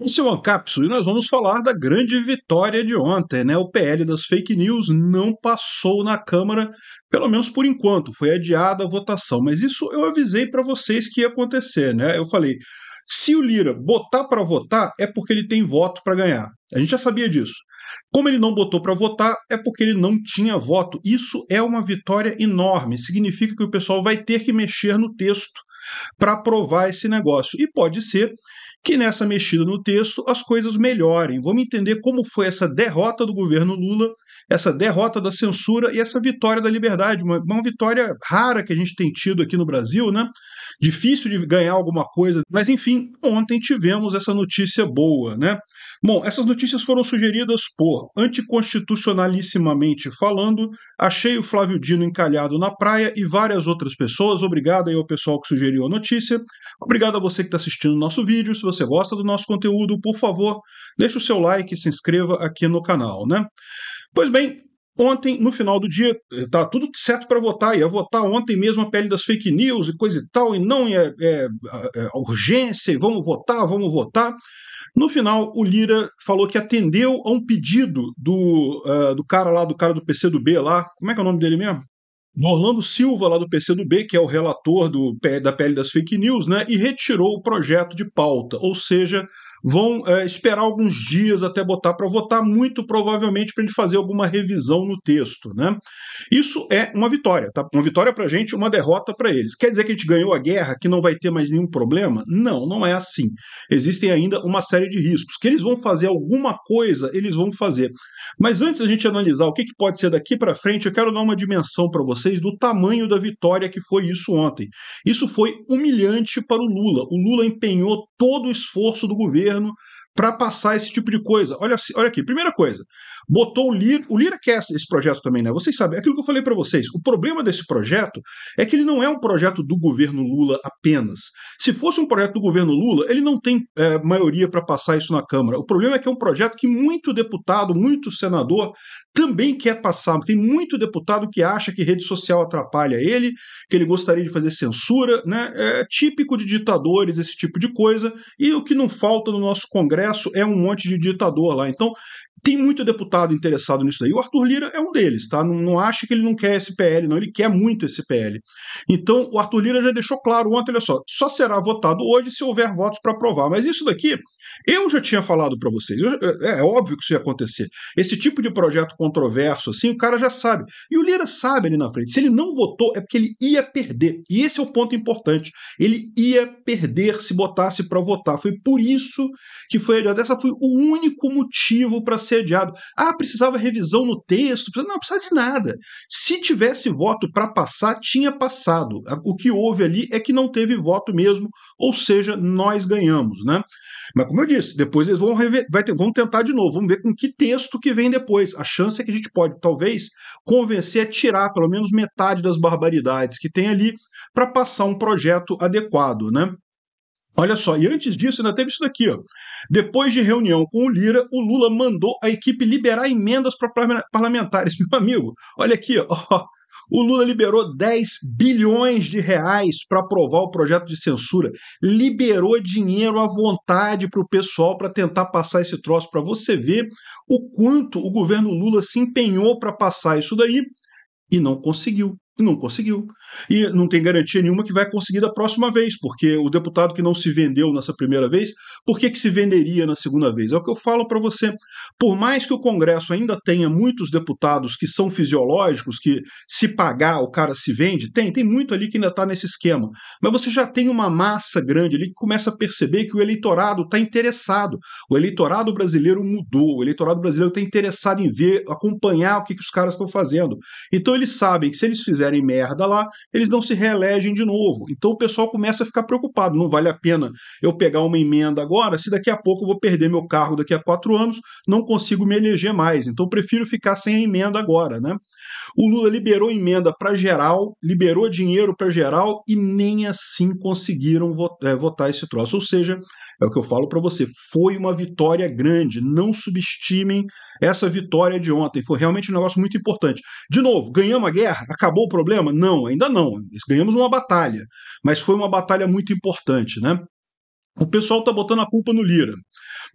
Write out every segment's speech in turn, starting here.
Esse é o Ancapso e nós vamos falar da grande vitória de ontem, né? O PL das fake news não passou na Câmara, pelo menos por enquanto, foi adiada a votação, mas isso eu avisei para vocês que ia acontecer, né? Eu falei, se o Lira botar para votar é porque ele tem voto para ganhar. A gente já sabia disso. Como ele não botou para votar é porque ele não tinha voto. Isso é uma vitória enorme, significa que o pessoal vai ter que mexer no texto para aprovar esse negócio. E pode ser que nessa mexida no texto as coisas melhorem. Vamos entender como foi essa derrota do governo Lula, essa derrota da censura e essa vitória da liberdade, uma, uma vitória rara que a gente tem tido aqui no Brasil, né? Difícil de ganhar alguma coisa, mas enfim, ontem tivemos essa notícia boa, né? Bom, essas notícias foram sugeridas por Anticonstitucionalissimamente Falando, Achei o Flávio Dino Encalhado na Praia e várias outras pessoas. Obrigado aí ao pessoal que sugeriu a notícia. Obrigado a você que está assistindo o nosso vídeo. Se você gosta do nosso conteúdo, por favor, deixe o seu like e se inscreva aqui no canal, né? Pois bem, Ontem, no final do dia, tá tudo certo para votar, ia votar ontem mesmo a pele das fake news e coisa e tal, e não é, é, é, é urgência, e vamos votar, vamos votar. No final, o Lira falou que atendeu a um pedido do, uh, do cara lá, do cara do PCdoB lá, como é que é o nome dele mesmo? Do Orlando Silva, lá do PCdoB, que é o relator do, da PL das fake news, né? E retirou o projeto de pauta. Ou seja, vão é, esperar alguns dias até botar para votar, muito provavelmente para ele fazer alguma revisão no texto. Né? Isso é uma vitória, tá? Uma vitória para a gente, uma derrota para eles. Quer dizer que a gente ganhou a guerra, que não vai ter mais nenhum problema? Não, não é assim. Existem ainda uma série de riscos. Que eles vão fazer alguma coisa, eles vão fazer. Mas antes da gente analisar o que, que pode ser daqui para frente, eu quero dar uma dimensão para vocês do tamanho da vitória que foi isso ontem. Isso foi humilhante para o Lula. O Lula empenhou todo o esforço do governo governo para passar esse tipo de coisa. Olha, olha aqui, primeira coisa, botou o Lira, o Lira quer esse projeto também, né? Vocês sabem, é aquilo que eu falei para vocês, o problema desse projeto é que ele não é um projeto do governo Lula apenas. Se fosse um projeto do governo Lula, ele não tem é, maioria para passar isso na Câmara. O problema é que é um projeto que muito deputado, muito senador também quer passar. Tem muito deputado que acha que rede social atrapalha ele, que ele gostaria de fazer censura, né? É típico de ditadores esse tipo de coisa e o que não falta no nosso Congresso Congresso é um monte de ditador lá. Então, tem muito deputado interessado nisso daí. O Arthur Lira é um deles, tá? Não, não acha que ele não quer esse PL, não. Ele quer muito esse PL. Então, o Arthur Lira já deixou claro ontem, olha só, só será votado hoje se houver votos para aprovar. Mas isso daqui, eu já tinha falado para vocês. Eu, é, é, óbvio que isso ia acontecer. Esse tipo de projeto controverso, assim, o cara já sabe. E o Lira sabe ali na frente. Se ele não votou, é porque ele ia perder. E esse é o ponto importante. Ele ia perder se botasse para votar. Foi por isso que foi adiado. Essa foi o único motivo para ser assediado. Ah, precisava revisão no texto. Não, precisava de nada. Se tivesse voto para passar, tinha passado. O que houve ali é que não teve voto mesmo, ou seja, nós ganhamos, né? Mas como eu disse, depois eles vão, rever, ter, vão tentar de novo, vamos ver com que texto que vem depois. A chance é que a gente pode, talvez, convencer a tirar pelo menos metade das barbaridades que tem ali para passar um projeto adequado, né? Olha só, e antes disso ainda teve isso daqui, ó. Depois de reunião com o Lira, o Lula mandou a equipe liberar emendas para parlamentares. Meu amigo, olha aqui, ó. O Lula liberou 10 bilhões de reais para aprovar o projeto de censura. Liberou dinheiro à vontade para o pessoal para tentar passar esse troço, para você ver o quanto o governo Lula se empenhou para passar isso daí e não conseguiu não conseguiu. E não tem garantia nenhuma que vai conseguir da próxima vez, porque o deputado que não se vendeu nessa primeira vez, por que, que se venderia na segunda vez? É o que eu falo para você. Por mais que o Congresso ainda tenha muitos deputados que são fisiológicos, que se pagar o cara se vende, tem, tem muito ali que ainda está nesse esquema. Mas você já tem uma massa grande ali que começa a perceber que o eleitorado está interessado. O eleitorado brasileiro mudou, o eleitorado brasileiro está interessado em ver, acompanhar o que, que os caras estão fazendo. Então eles sabem que se eles fizerem fizerem merda lá, eles não se reelegem de novo. Então o pessoal começa a ficar preocupado. Não vale a pena eu pegar uma emenda agora se daqui a pouco eu vou perder meu cargo daqui a quatro anos, não consigo me eleger mais. Então prefiro ficar sem a emenda agora. Né? O Lula liberou emenda para geral, liberou dinheiro para geral e nem assim conseguiram é, votar esse troço. Ou seja, é o que eu falo para você, foi uma vitória grande. Não subestimem essa vitória de ontem. Foi realmente um negócio muito importante. De novo, ganhamos a guerra? Acabou o problema? Não, ainda não. Ganhamos uma batalha, mas foi uma batalha muito importante, né? O pessoal está botando a culpa no Lira.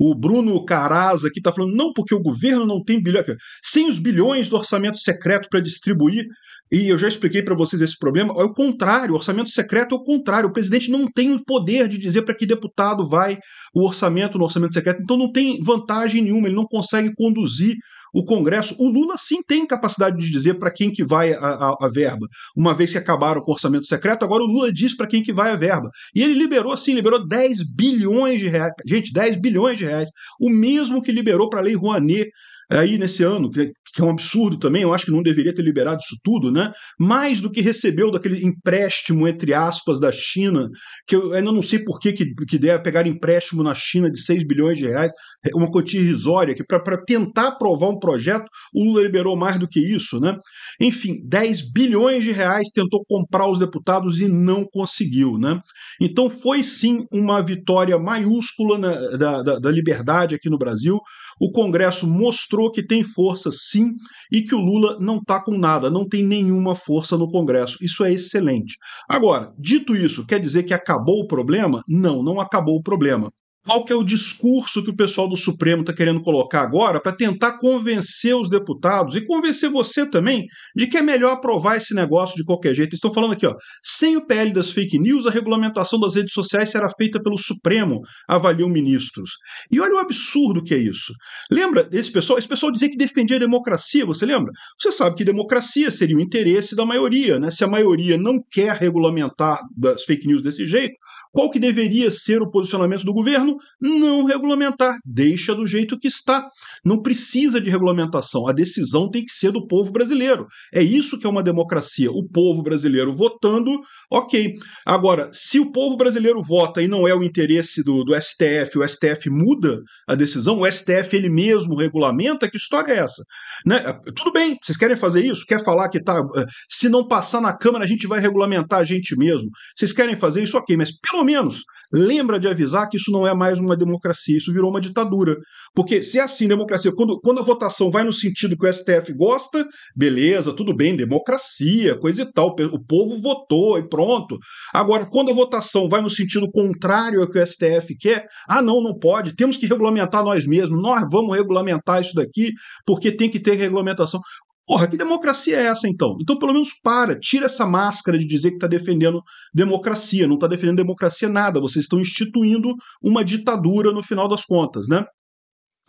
O Bruno Caraz aqui está falando, não, porque o governo não tem bilhões. Sem os bilhões do orçamento secreto para distribuir, e eu já expliquei para vocês esse problema, é o contrário, o orçamento secreto é o contrário. O presidente não tem o poder de dizer para que deputado vai o orçamento no orçamento secreto, então não tem vantagem nenhuma, ele não consegue conduzir o Congresso, o Lula sim tem capacidade de dizer para quem que vai a, a, a, verba, uma vez que acabaram com o orçamento secreto, agora o Lula diz para quem que vai a verba. E ele liberou sim, liberou 10 bilhões de reais, gente, 10 bilhões de reais, o mesmo que liberou para a Lei Rouanet é aí nesse ano, é, que, é um absurdo também, eu acho que não deveria ter liberado isso tudo, né? Mais do que recebeu daquele empréstimo, entre aspas, da China, que eu ainda não sei por que, que, que deve pegar empréstimo na China de 6 bilhões de reais, é uma quantia irrisória, que para tentar aprovar um projeto, o Lula liberou mais do que isso, né? Enfim, 10 bilhões de reais tentou comprar os deputados e não conseguiu, né? Então foi sim uma vitória maiúscula na, né, da, da, da liberdade aqui no Brasil, o Congresso mostrou que tem força sim e que o Lula não está com nada, não tem nenhuma força no Congresso. Isso é excelente. Agora, dito isso, quer dizer que acabou o problema? Não, não acabou o problema qual que é o discurso que o pessoal do Supremo está querendo colocar agora para tentar convencer os deputados e convencer você também de que é melhor aprovar esse negócio de qualquer jeito. Estou falando aqui, ó, sem o PL das fake news, a regulamentação das redes sociais será feita pelo Supremo, avaliam ministros. E olha o absurdo que é isso. Lembra desse pessoal? Esse pessoal dizia que defendia a democracia, você lembra? Você sabe que democracia seria o interesse da maioria, né? Se a maioria não quer regulamentar das fake news desse jeito, qual que deveria ser o posicionamento do governo? não regulamentar, deixa do jeito que está. Não precisa de regulamentação, a decisão tem que ser do povo brasileiro. É isso que é uma democracia, o povo brasileiro votando, ok. Agora, se o povo brasileiro vota e não é o interesse do, do STF, o STF muda a decisão, o STF ele mesmo regulamenta, que história é essa? Né? Tudo bem, vocês querem fazer isso? Quer falar que tá. Eh, se não passar na Câmara, a gente vai regulamentar a gente mesmo. Vocês querem fazer isso? Ok, mas pelo menos lembra de avisar que isso não é mais uma democracia, isso virou uma ditadura. Porque se é assim democracia, quando, quando a votação vai no sentido que o STF gosta, beleza, tudo bem, democracia, coisa e tal, o povo votou e pronto. Agora, quando a votação vai no sentido contrário ao que o STF quer, ah, não, não pode, temos que regulamentar nós mesmos, nós vamos regulamentar isso daqui, porque tem que ter regulamentação. Porra, que democracia é essa então? Então, pelo menos para, tira essa máscara de dizer que está defendendo democracia. Não está defendendo democracia nada. Vocês estão instituindo uma ditadura no final das contas, né?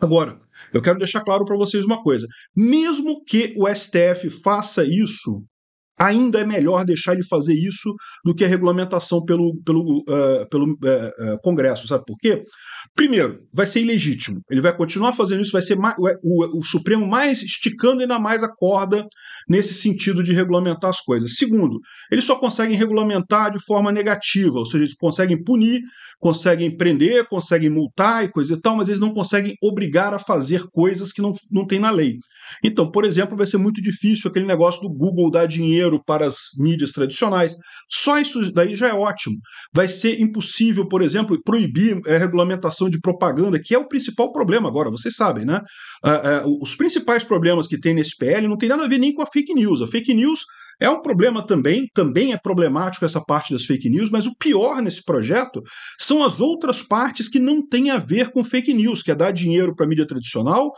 Agora, eu quero deixar claro para vocês uma coisa: mesmo que o STF faça isso, ainda é melhor deixar ele fazer isso do que a regulamentação pelo, pelo, uh, pelo uh, uh, Congresso. Sabe por quê? Primeiro, vai ser ilegítimo. Ele vai continuar fazendo isso, vai ser mais, o, o, Supremo mais esticando ainda mais a corda nesse sentido de regulamentar as coisas. Segundo, eles só conseguem regulamentar de forma negativa, ou seja, eles conseguem punir, conseguem prender, conseguem multar e coisa e tal, mas eles não conseguem obrigar a fazer coisas que não, não tem na lei. Então, por exemplo, vai ser muito difícil aquele negócio do Google dar dinheiro dinheiro para as mídias tradicionais. Só isso daí já é ótimo. Vai ser impossível, por exemplo, proibir a eh, regulamentação de propaganda, que é o principal problema agora, vocês sabem, né? Ah, ah, os principais problemas que tem nesse PL não tem nada a ver nem com a fake news. A fake news é um problema também, também é problemático essa parte das fake news, mas o pior nesse projeto são as outras partes que não têm a ver com fake news, que é dar dinheiro para a mídia tradicional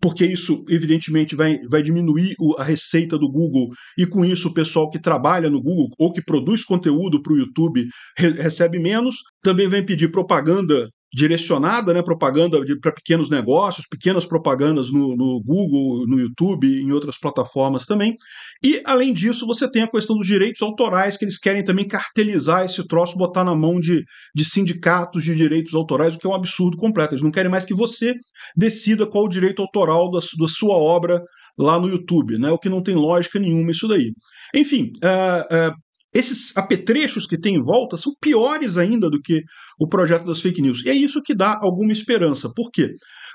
porque isso, evidentemente, vai, vai diminuir o, a receita do Google, e com isso o pessoal que trabalha no Google ou que produz conteúdo para o YouTube re, recebe menos. Também vai impedir propaganda direcionada, né, propaganda para pequenos negócios, pequenas propagandas no, no, Google, no YouTube, em outras plataformas também. E, além disso, você tem a questão dos direitos autorais, que eles querem também cartelizar esse troço, botar na mão de, de sindicatos de direitos autorais, o que é um absurdo completo. Eles não querem mais que você decida qual o direito autoral da, da sua obra lá no YouTube, né? O que não tem lógica nenhuma isso daí. Enfim, uh, uh, esses apetrechos que tem em volta são piores ainda do que o projeto das fake news. E é isso que dá alguma esperança. Por quê?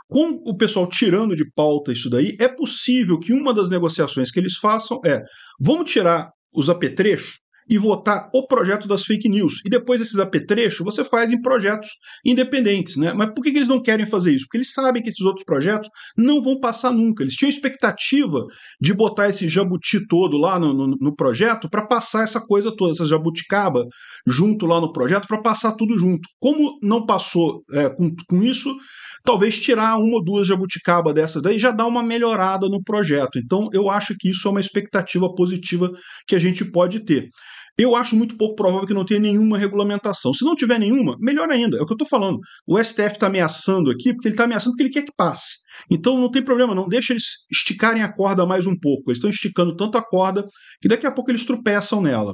Com o pessoal tirando de pauta isso daí, é possível que uma das negociações que eles façam é: vamos tirar os apetrechos e votar o projeto das fake news. E depois esses apetrechos você faz em projetos independentes. Né? Mas por que, que eles não querem fazer isso? Porque eles sabem que esses outros projetos não vão passar nunca. Eles tinham expectativa de botar esse jabuti todo lá no, no, no projeto para passar essa coisa toda, essa jabuticaba junto lá no projeto, para passar tudo junto. Como não passou é, com, com isso, talvez tirar uma ou duas jabuticaba dessas daí já dá uma melhorada no projeto. Então, eu acho que isso é uma expectativa positiva que a gente pode ter. Eu acho muito pouco provável que não tenha nenhuma regulamentação. Se não tiver nenhuma, melhor ainda. É o que eu estou falando. O STF está ameaçando aqui, porque ele está ameaçando porque ele quer que passe. Então não tem problema, não deixa eles esticarem a corda mais um pouco. Eles estão esticando tanto a corda que daqui a pouco eles tropeçam nela.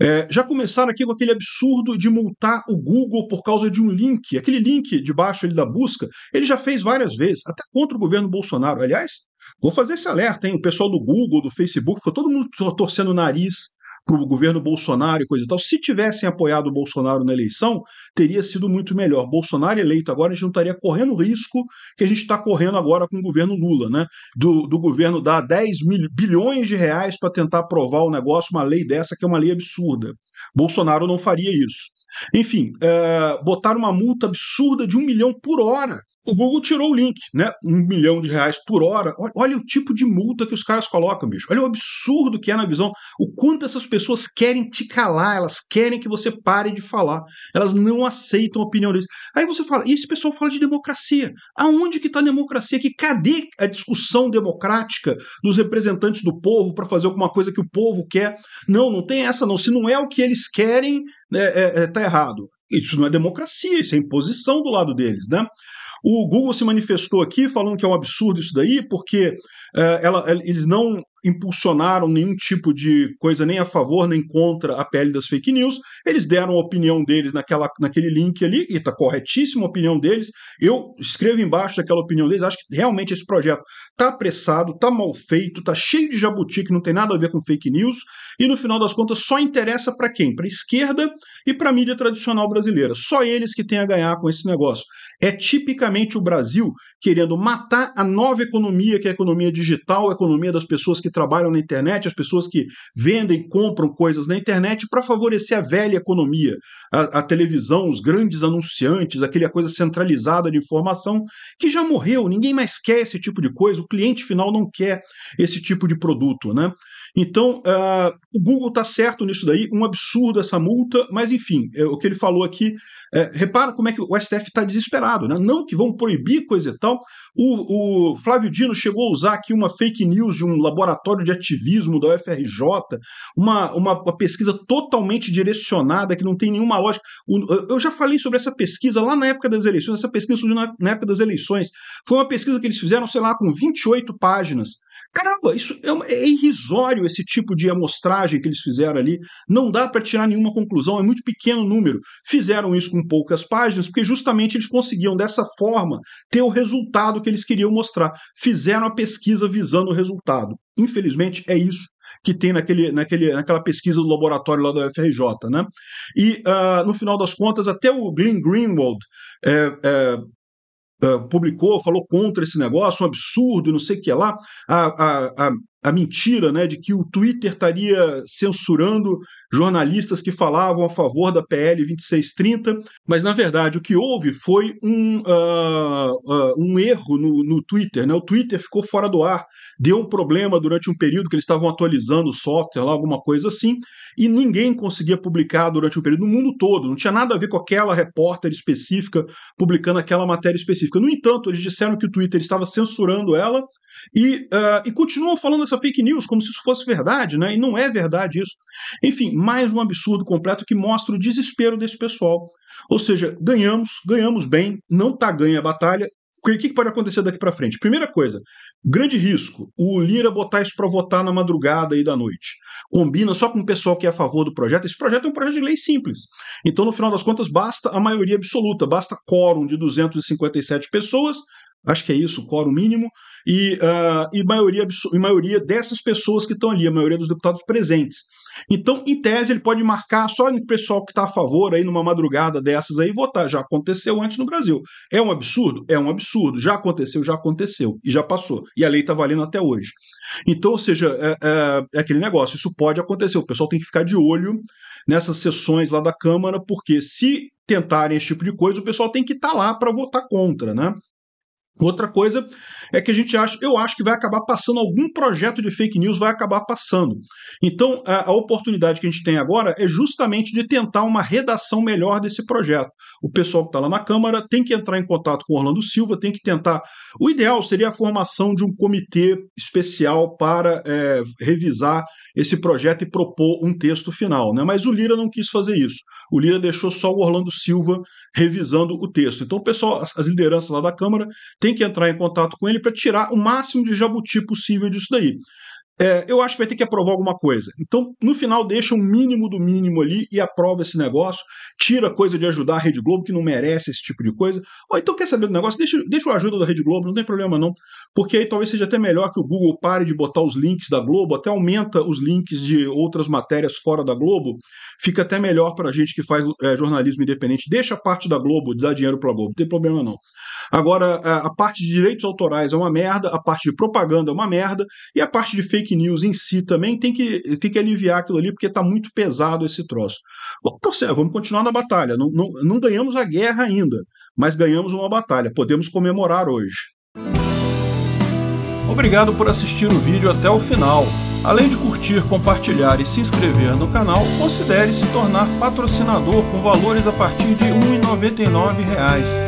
É, já começaram aqui com aquele absurdo de multar o Google por causa de um link. Aquele link debaixo ali da busca, ele já fez várias vezes, até contra o governo Bolsonaro. Aliás, vou fazer esse alerta, hein? O pessoal do Google, do Facebook, foi todo mundo torcendo o nariz para o governo Bolsonaro e coisa e tal. Se tivessem apoiado o Bolsonaro na eleição, teria sido muito melhor. Bolsonaro eleito agora, a gente não estaria correndo o risco que a gente está correndo agora com o governo Lula, né? Do, do governo dar 10 mil, bilhões de reais para tentar aprovar o negócio, uma lei dessa que é uma lei absurda. Bolsonaro não faria isso. Enfim, é, eh, botar uma multa absurda de um milhão por hora o Google tirou o link, né? Um milhão de reais por hora. Olha, olha, o tipo de multa que os caras colocam, bicho. Olha o absurdo que é na visão. O quanto essas pessoas querem te calar, elas querem que você pare de falar. Elas não aceitam a opinião deles. Aí você fala, e esse pessoal fala de democracia. Aonde que tá a democracia? Que cadê a discussão democrática dos representantes do povo para fazer alguma coisa que o povo quer? Não, não tem essa não. Se não é o que eles querem, né, é, é, tá errado. Isso não é democracia, isso é imposição do lado deles, né? O Google se manifestou aqui falando que é um absurdo isso daí, porque uh, ela, eles não impulsionaram nenhum tipo de coisa nem a favor nem contra a pele das fake news. Eles deram a opinião deles naquela, naquele link ali, e está corretíssima a opinião deles. Eu escrevo embaixo daquela opinião deles. Acho que realmente esse projeto está apressado, está mal feito, está cheio de jabuti que não tem nada a ver com fake news. E no final das contas, só interessa para quem? Para a esquerda e para a mídia tradicional brasileira. Só eles que têm a ganhar com esse negócio. É tipicamente o Brasil querendo matar a nova economia, que é a economia digital, a economia das pessoas que que trabalham na internet, as pessoas que vendem, compram coisas na internet para favorecer a velha economia, a, a, televisão, os grandes anunciantes, aquela coisa centralizada de informação que já morreu, ninguém mais quer esse tipo de coisa, o cliente final não quer esse tipo de produto, né? Então, uh, o Google está certo nisso daí, um absurdo essa multa, mas enfim, é, o que ele falou aqui, é, repara como é que o STF está desesperado, né? não que vão proibir coisa e tal. O, o, Flávio Dino chegou a usar aqui uma fake news de um laboratório de ativismo da UFRJ, uma, uma, uma pesquisa totalmente direcionada, que não tem nenhuma lógica. O, eu já falei sobre essa pesquisa lá na época das eleições, essa pesquisa surgiu na, na época das eleições. Foi uma pesquisa que eles fizeram, sei lá, com 28 páginas. Caramba, isso é, é irrisório necessário esse tipo de amostragem que eles fizeram ali. Não dá para tirar nenhuma conclusão, é muito pequeno o número. Fizeram isso com poucas páginas, porque justamente eles conseguiam, dessa forma, ter o resultado que eles queriam mostrar. Fizeram a pesquisa visando o resultado. Infelizmente, é isso que tem naquele, naquele, naquela pesquisa do laboratório lá da UFRJ. Né? E, uh, no final das contas, até o Glenn Greenwald é, é, é, publicou, falou contra esse negócio, um absurdo, não sei o que lá. A, a, a a mentira né, de que o Twitter estaria censurando jornalistas que falavam a favor da PL 2630, mas na verdade o que houve foi um, uh, uh, um erro no, no Twitter. Né? O Twitter ficou fora do ar, deu um problema durante um período que eles estavam atualizando o software, lá, alguma coisa assim, e ninguém conseguia publicar durante um período no mundo todo. Não tinha nada a ver com aquela repórter específica publicando aquela matéria específica. No entanto, eles disseram que o Twitter estava censurando ela. E, uh, e continuam falando dessa fake news como se isso fosse verdade, né? E não é verdade isso. Enfim, mais um absurdo completo que mostra o desespero desse pessoal. Ou seja, ganhamos, ganhamos bem, não tá ganha a batalha. O que, que pode acontecer daqui para frente? Primeira coisa, grande risco, o Lira botar isso para votar na madrugada e da noite. Combina só com o pessoal que é a favor do projeto. Esse projeto é um projeto de lei simples. Então, no final das contas, basta a maioria absoluta, basta quórum de 257 pessoas Acho que é isso, o quórum mínimo, e, uh, e, maioria, e maioria dessas pessoas que estão ali, a maioria dos deputados presentes. Então, em tese, ele pode marcar só o pessoal que está a favor aí numa madrugada dessas aí votar. Já aconteceu antes no Brasil. É um absurdo? É um absurdo. Já aconteceu, já aconteceu. E já passou. E a lei está valendo até hoje. Então, ou seja, é, é, é, aquele negócio, isso pode acontecer. O pessoal tem que ficar de olho nessas sessões lá da Câmara, porque se tentarem esse tipo de coisa, o pessoal tem que estar tá lá para votar contra, né? Outra coisa é que a gente acha, eu acho que vai acabar passando algum projeto de fake news, vai acabar passando. Então, a, a, oportunidade que a gente tem agora é justamente de tentar uma redação melhor desse projeto. O pessoal que está lá na Câmara tem que entrar em contato com Orlando Silva, tem que tentar. O ideal seria a formação de um comitê especial para é, revisar esse projeto e propor um texto final, né? Mas o Lira não quis fazer isso. O Lira deixou só o Orlando Silva revisando o texto. Então, o pessoal, as lideranças lá da Câmara, tem que entrar em contato com ele para tirar o máximo de jabuti possível disso daí é, eu acho que vai ter que aprovar alguma coisa. Então, no final, deixa o um mínimo do mínimo ali e aprova esse negócio, tira coisa de ajudar a Rede Globo, que não merece esse tipo de coisa. Ou então, quer saber do negócio? Deixa, deixa a ajuda da Rede Globo, não tem problema não. Porque aí talvez seja até melhor que o Google pare de botar os links da Globo, até aumenta os links de outras matérias fora da Globo. Fica até melhor para a gente que faz é, jornalismo independente. Deixa a parte da Globo, dar dinheiro para a Globo, não tem problema não. Agora, a, a parte de direitos autorais é uma merda, a parte de propaganda é uma merda, e a parte de fake fake news em si também tem que, tem que aliviar aquilo ali, porque está muito pesado esse troço. Bom, tá certo, então, vamos continuar na batalha. Não, não, não ganhamos a guerra ainda, mas ganhamos uma batalha. Podemos comemorar hoje. Obrigado por assistir o vídeo até o final. Além de curtir, compartilhar e se inscrever no canal, considere se tornar patrocinador com valores a partir de R$ 1,99